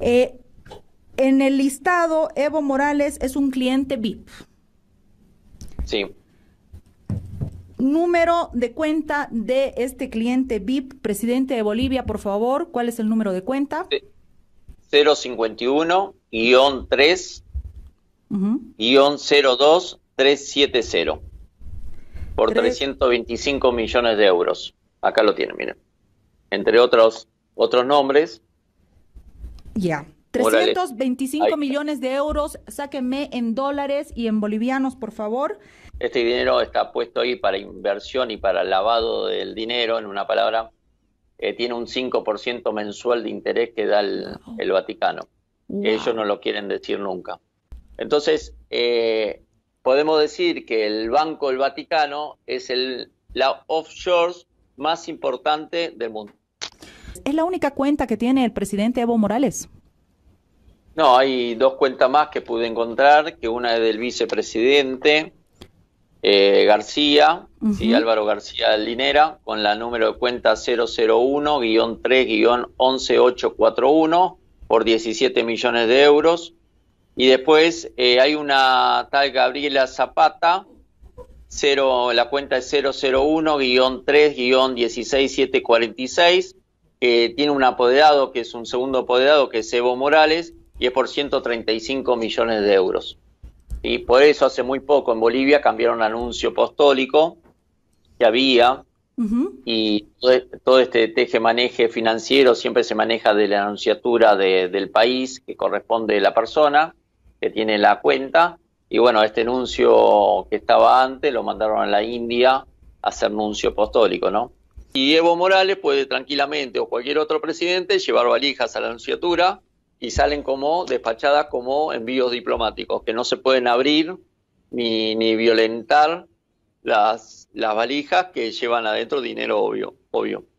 Eh, en el listado, Evo Morales es un cliente VIP. Sí. Número de cuenta de este cliente VIP, presidente de Bolivia, por favor. ¿Cuál es el número de cuenta? 051-3-02-370. Por 325 millones de euros. Acá lo tienen, miren. Entre otros, otros nombres, ya. 325 millones de euros, sáquenme en dólares y en bolivianos, por favor. Este dinero está puesto ahí para inversión y para lavado del dinero, en una palabra. Eh, tiene un 5% mensual de interés que da el, Vaticano. Ellos no lo quieren decir nunca. Entonces, eh, podemos decir que el Banco del Vaticano es el, la offshore más importante del mundo es la única cuenta que tiene el presidente Evo Morales. No, hay dos cuentas más que pude encontrar, que una es del vicepresidente eh, García, sí, Álvaro García Linera, con la número de cuenta 001-3-11841 por 17 millones de euros. Y después eh, hay una tal Gabriela Zapata, cero, la cuenta es 001-3-16746 que eh, tiene un apoderado que es un segundo apoderado que es Evo Morales y es por 135 millones de euros. Y por eso hace muy poco en Bolivia cambiaron anuncio apostólico que había y todo este teje maneje financiero siempre se maneja de la anunciatura del país que corresponde a la persona que tiene la cuenta. Y bueno, este anuncio que estaba antes lo mandaron a la India a hacer anuncio apostólico, ¿no? Y Evo Morales puede tranquilamente, o cualquier otro presidente, llevar valijas a la anunciatura y salen como despachadas como envíos diplomáticos, que no se pueden abrir ni, ni violentar las, las valijas que llevan adentro dinero obvio. obvio.